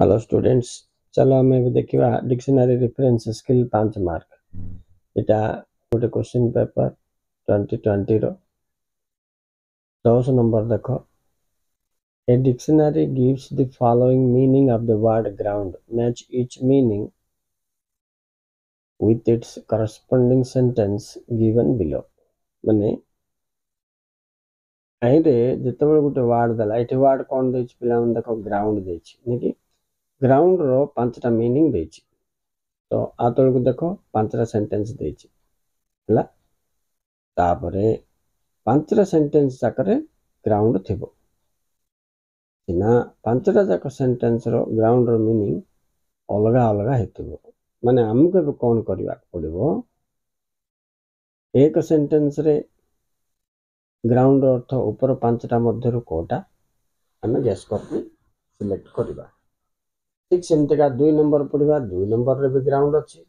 Hello students चलो आम देखा डिक्शनारी रेफरेन्स स्किल पाँच मार्क यहाँ गोटे क्वेश्चन पेपर ट्वेंटी ट्वेंटी दस नंबर देख a dictionary gives the following meaning of the word ground match each meaning with its corresponding sentence given below मैंने ଏଇରେ ଯେତେବେଳେ गोटे वार्ड ଦେଲା वार्ड कौन दे पे देख ग्राउंड देखिए ଗ୍ରାଉଣ୍ଡର ପାଞ୍ଚଟା ମିନିଂ ଦେଇଛି ତ ଆ ତଳକୁ ଦେଖ ପାଞ୍ଚଟା ସେଣ୍ଟେନ୍ସ ଦେଇଛି ହେଲା ତାପରେ ପାଞ୍ଚଟା ସେଣ୍ଟେନ୍ସ ଯାକରେ ଗ୍ରାଉଣ୍ଡ ଥିବ ସିନା ପାଞ୍ଚଟା ଯାକ ସେଣ୍ଟେନ୍ସର ଗ୍ରାଉଣ୍ଡର ମିନିଂ ଅଲଗା ଅଲଗା ହେଇଥିବ ମାନେ ଆମକୁ ଏବେ କ'ଣ କରିବାକୁ ପଡ଼ିବ ଏକ ସେଣ୍ଟେନ୍ସରେ ଗ୍ରାଉଣ୍ଡର ଅର୍ଥ ଉପର ପାଞ୍ଚଟା ମଧ୍ୟରୁ କେଉଁଟା ଆମେ ଗ୍ୟାସ୍ କପି ସିଲେକ୍ଟ କରିବା ଠିକ୍ ସେମିତିକା ଦୁଇ ନମ୍ବର ପଢ଼ିବା ଦୁଇ ନମ୍ବରରେ ବି ଗ୍ରାଉଣ୍ଡ ଅଛି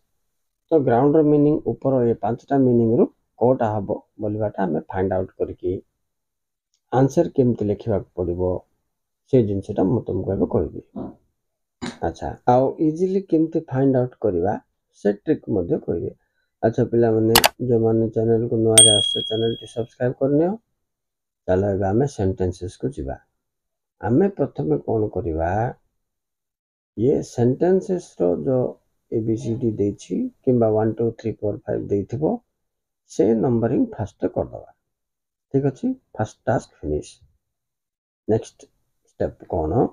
ତ ଗ୍ରାଉଣ୍ଡର ମିନିଂ ଉପର ଏ ପାଞ୍ଚଟା ମିନିଂରୁ କେଉଁଟା ହେବ ବୋଲିବାଟା ଆମେ ଫାଇଣ୍ଡ ଆଉଟ୍ କରିକି ଆନ୍ସର କେମିତି ଲେଖିବାକୁ ପଡ଼ିବ ସେ ଜିନିଷଟା ମୁଁ ତୁମକୁ ଏବେ କହିବି ଆଚ୍ଛା ଆଉ ଇଜିଲି କେମିତି ଫାଇଣ୍ଡ ଆଉଟ୍ କରିବା ସେ ଟ୍ରିକ୍ ମଧ୍ୟ କହିବି ଆଚ୍ଛା ପିଲାମାନେ ଯେଉଁମାନେ ଚ୍ୟାନେଲକୁ ନୂଆରେ ଆସୁଛ ଚ୍ୟାନେଲଟି ସବସ୍କ୍ରାଇବ୍ କରିନିଅ ଚାଲ ଏବେ ଆମେ ସେଣ୍ଟେନ୍ସେସ୍କୁ ଯିବା ଆମେ ପ୍ରଥମେ କ'ଣ କରିବା ଇଏ ସେଣ୍ଟେନ୍ସେସ୍ର ଯେଉଁ ଏ ବି ସି ଡ଼ି ଦେଇଛି କିମ୍ବା one two three four five ଦେଇଥିବ ସେ ନମ୍ବରିଂ ଫାଷ୍ଟ କରିଦେବା ଠିକ୍ ଅଛି first task finish next step କ'ଣ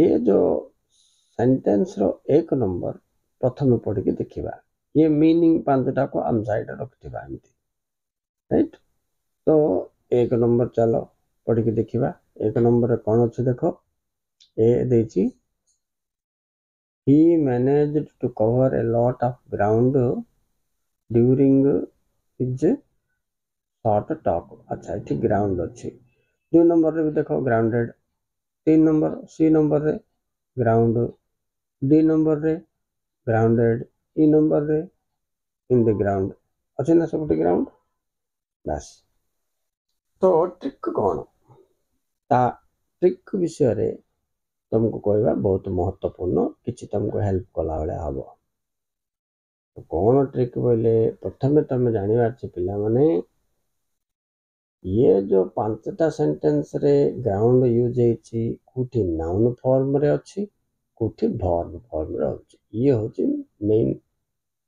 ଇଏ ଯେଉଁ ସେଣ୍ଟେନ୍ସର ଏକ ନମ୍ବର ପ୍ରଥମେ ପଢ଼ିକି ଦେଖିବା ଇଏ ମିନିଂ ପାଞ୍ଚଟାକୁ ଆମ ସାଇଡ଼ରେ ରଖିଥିବା ଏମିତି ରାଇଟ୍ ତ ଏକ ନମ୍ବର ଚାଲ ପଢ଼ିକି ଦେଖିବା ଏକ ନମ୍ବରରେ କ'ଣ ଅଛି ଦେଖ Daichi. He managed to cover a lot of ground during his short talk. अच्छा ଏଠି ground ଅଛି ଦୁଇ ନମ୍ବରରେ ବି ଦେଖ grounded ତିନି ନମ୍ବର ସି ନମ୍ବରରେ ground ଡି ନମ୍ବରରେ grounded ଇ ନମ୍ବରରେ in the ground ଅଛି ନା ସବୁଠି ground ବାସ୍ ତ ଟ୍ରିକ୍ କ'ଣ ତା ଟ୍ରିକ୍ ବିଷୟରେ ତୁମକୁ କହିବା ବହୁତ ମହତ୍ତ୍ୱପୂର୍ଣ୍ଣ କିଛି ତୁମକୁ ହେଲ୍ପ କଲାବେଳେ ହେବ କ'ଣ ଟ୍ରିକ୍ ବୋଇଲେ ପ୍ରଥମେ ତୁମେ ଜାଣିବାର ଅଛି ପିଲାମାନେ ଇଏ ଯେଉଁ ପାଞ୍ଚଟା ସେଣ୍ଟେନ୍ସରେ ଗ୍ରାଉଣ୍ଡ ୟୁଜ୍ ହେଇଛି କେଉଁଠି ନାଉନ୍ ଫର୍ମରେ ଅଛି କେଉଁଠି ଭର୍ମ ଫର୍ମରେ ଅଛି ଇଏ ହେଉଛି ମେନ୍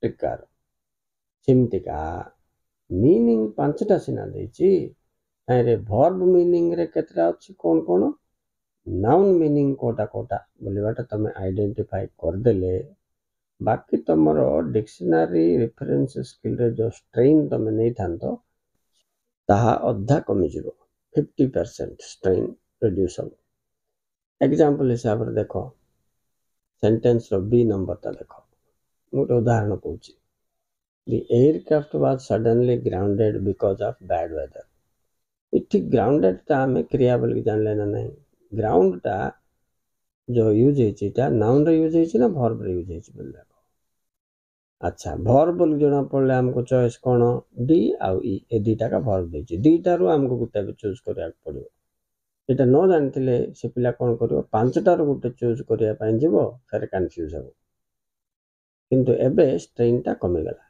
ଟିକାର ସେମିତିକା ମିନିଂ ପାଞ୍ଚଟା ସିନା ଦେଇଛି ତାହିଁରେ ଭର୍ବ ମିନିଂରେ କେତେଟା ଅଛି କ'ଣ କ'ଣ ନାଉନ୍ ମିନିଂ କେଉଁଟା କେଉଁଟା બોલે ତୁମେ તમે କରିଦେଲେ ବାକି ତୁମର ଡିକ୍ସନାରୀ ରେଫରେନ୍ସ ସ୍କିଲ୍ରେ ଯେଉଁ ଷ୍ଟ୍ରେନ୍ ତୁମେ ନେଇଥାନ୍ତ ତାହା ଅଧା କମିଯିବ ଫିଫ୍ଟି ପରସେଣ୍ଟ ଷ୍ଟ୍ରେନ୍ ରିଡ୍ୟୁସ୍ ହେବ ଏକ୍ଜାମ୍ପଲ୍ ହିସାବରେ ଦେଖ ସେଣ୍ଟେନ୍ସର ବି ନମ୍ବରଟା ଦେଖ ମୁଁ ଗୋଟେ ଉଦାହରଣ କହୁଛି the aircraft was suddenly grounded because of bad weather. ଏଠି grounded ଟା ଆମେ କ୍ରିୟା ବୋଲିକି ଜାଣିଲେ ନା ନାହିଁ ગ્રાઉન્ડટા जो यूज होता नाउन यूज हो भर्ब यूज हो আচ্ছা ভর্ব বলে জনা পড়লে আমাকে চয়েস কোণ ডি আউ ই এ দুইটাক ভর্ব দিয়েছি দুইটার আমাকে গোটা চুজ করা পড়ব এটা ন জাঁথিলে সে পিলা কোণ করব পাঁচটার গোটে চুজ করা যাব সেটা কনফ্যুজ হব কিন্তু এবে স্ট্রেনটা কমিগলা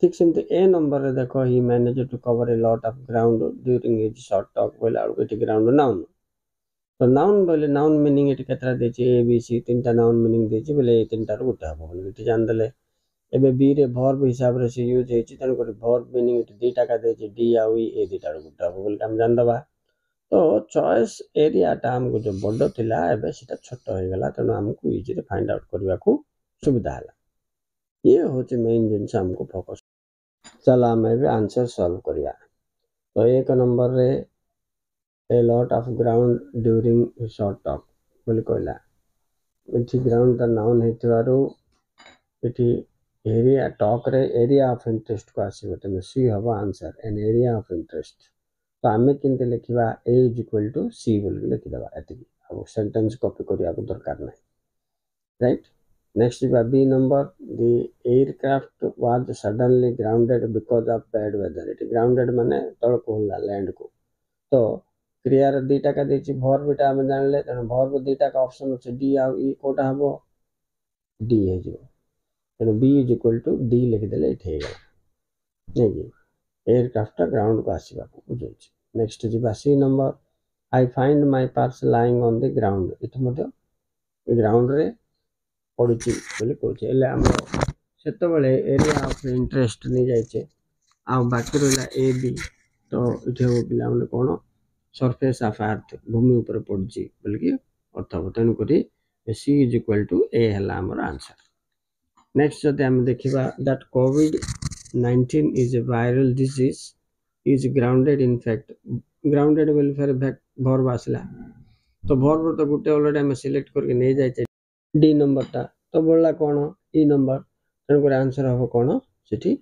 ঠিক সেমতি এ নম্বরের দেখ he manage to cover a lot of ground during his short talk বলে বেলা এটি গ্রাউন্ড নাউন तो नाउन बोले नाउन मिनिंग ये कतरा ए बी सी तीन टा नाउन मिनिंग देचे बोले ए तीन e, तो टा गुटा बोन बिटे जान दले बी रे वर्ब हिसाब से यूज होती है को वर्ब मीनिंग ये दी टाका देचे डी आ ए दी टा गुटा हम जान दबा तो चॉइस एरिया टा को जो बड़ो थी एबे सेटा छोटो हो गेला त इजी फाइंड आउट करने को सुविधा है ये होचे मेन जिंस हम को फोकस चल हम एबे आंसर सॉल्व तो एक नंबर रे a lot of ground during short short talk. Bulkoila. Which ground the noun hitwaru. Area area talk को आसी बते सी हवा answer an area of interest तो आमे किंते लिखिबा A is equal to C बोल लिखि दबा एति अब सेंटेंस कॉपी करिया को दरकार ना राइट नेक्स्ट बा B number the aircraft was suddenly grounded because of bad weather it grounded माने तल को लैंड को तो ক্রিয়ার ଦୁଇ ଟଙ୍କା ଦେଇଛି ଭର୍ଭଟା ଆମେ ଜାଣିଲେ ତେଣୁ ଭର୍ଭ ଦୁଇ ଟଙ୍କା ଅପସନ୍ ଅଛି ଡି ଆଉ ଇ କେଉଁଟା ହେବ ଡି ହେଇଯିବ ତେଣୁ B is equal to D ଲେଖିଦେଲେ ଏଠି ହେଇଗଲା ନାଇଁକି ଏୟାରକ୍ରାଫ୍ଟଟା ଗ୍ରାଉଣ୍ଡକୁ ଆସିବାକୁ ବୁଝଉଛି ନେକ୍ସଟ ଯିବା C number I find my purse lying on the ground ଏଠି ମଧ୍ୟ ଗ୍ରାଉଣ୍ଡରେ ପଡ଼ିଛି ବୋଲି କହୁଛି ହେଲେ ଆମର ସେତେବେଳେ ଏରିଆ ଅଫ୍ ଇଣ୍ଟରେଷ୍ଟ ନେଇଯାଇଛେ ଆଉ ବାକି ରହିଲା ଏ ବି ତ ଏଠି ହେବ ପିଲାମାନେ କ'ଣ सरफेस अफ अर्थ भूमि उपरे पड़ुଛି बोलिକି ଅର୍ଥ ହବ ତେଣୁକରି C is equal to A ହେଲା ଆମର ଆନ୍ସର୍ ନେକ୍ସଟ ଯଦି ଆମେ ଦେଖିବା that COVID nineteen is a viral disease is grounded in fact grounded ବୋଲି ଫେର ଭର୍ବ ଆସିଲା ତ ଭର୍ବରୁ ତ ଗୋଟେ ଅଲରେଡ଼ି ଆମେ ସିଲେକ୍ଟ କରିକି ନେଇଯାଇଛେ ଡି ନମ୍ବରଟା ତ ବଳିଲା କ'ଣ ଇ ନମ୍ବର ତେଣୁକରି ଆନ୍ସର୍ ହେବ କ'ଣ ସେଠି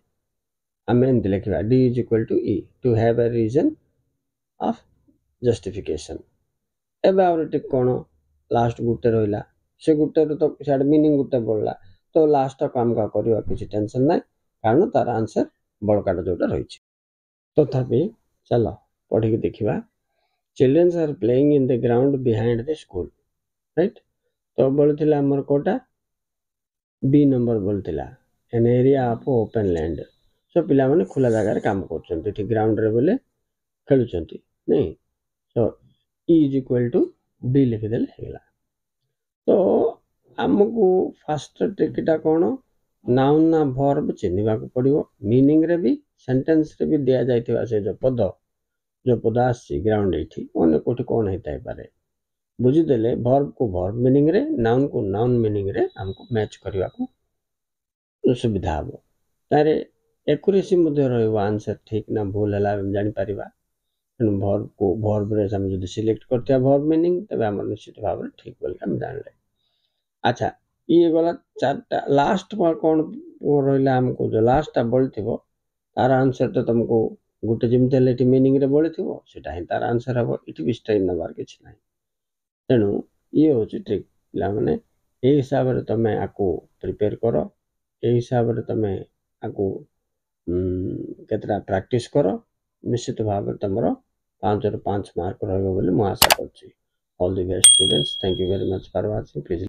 ଆମେ ଏମିତି ଲେଖିବା D is equal to E to have a reason of justification ଏବେ ଆହୁରି ଟିକେ କ'ଣ ଲାଷ୍ଟ ଗୋଟେ ରହିଲା ସେ ଗୋଟେରୁ ତ ସିଆଡ଼େ ମିନିଂ ଗୋଟେ ବଳିଲା ତ କାମ ଆମକୁ କରିବା କିଛି ଟେନସନ୍ ନାହିଁ କାରଣ ତା'ର ଆନ୍ସର୍ ବଳକାଟା ଯେଉଁଟା ରହିଛି ତଥାପି ଚାଲ ପଢ଼ିକି ଦେଖିବା childrens are playing in the ground behind the school right ତ ବୋଳିଥିଲା ଆମର କେଉଁଟା ବି ନମ୍ବର ବୋଲିଥିଲା an area of open land so ପିଲାମାନେ ଖୋଲା ଜାଗାରେ କାମ କରୁଛନ୍ତି ଏଠି ଗ୍ରାଉଣ୍ଡରେ ବୋଲେ ଖେଳୁଛନ୍ତି ନାଇଁ तो इज इक्वल टू डी लिखिदेगा तो आम को फास्ट ट्रिकटा कौन नाउन ना भर्ब चिन्हवाक पड़ो मिनिंग रे भी सेंटेंस रे भी दिया जाए से जो पद जो पद आउंड ये कौट कौन होतापे बुझीदे भर्ब को भर्ब मिनिंग रे नाउन को नाउन मिनिंग रे आमको मैच करने को सुविधा हे तारे एक रही ठीक ना भूल है जापरिया এবং ভরকে ভর ব্রেস আমি যদি সিলেক্ট করতে হয় ভর মিনিং তবে আমার নিশ্চিতভাবে ঠিক বলে আমি জানিলে ଆଚ୍ଛା ଇଏ ଗଲା ଚାରିଟା ଲାଷ୍ଟ କ'ଣ ରହିଲା ଆମକୁ ଯେଉଁ ଲାଷ୍ଟଟା ବଳିଥିବ ତାର ଆନ୍ସର୍ଟା ତୁମକୁ ଗୋଟେ ଯେମିତି ହେଲେ ଏଠି ମିନିଂରେ ବଳିଥିବ ସେଇଟା ହିଁ ତାର ଆନ୍ସର୍ ହେବ ଏଠି ବି ଷ୍ଟ୍ରେନ୍ ନେବାର କିଛି ନାହିଁ ତେଣୁ ଇଏ ହେଉଛି ଟ୍ରିକ୍ ପିଲାମାନେ ଏଇ ହିସାବରେ ତୁମେ ଆକୁ ପ୍ରିପେୟାର କର ଏଇ ହିସାବରେ ତୁମେ ଆକୁ କେତେଟା ପ୍ରାକ୍ଟିସ୍ କର ନିଶ୍ଚିତ ଭାବରେ ତୁମର ପାଞ୍ଚରୁ ପାଞ୍ଚ ମାର୍କ ରହିବ ବୋଲି ମୁଁ ଆଶା କରୁଛି all the best students thank you very much for watching please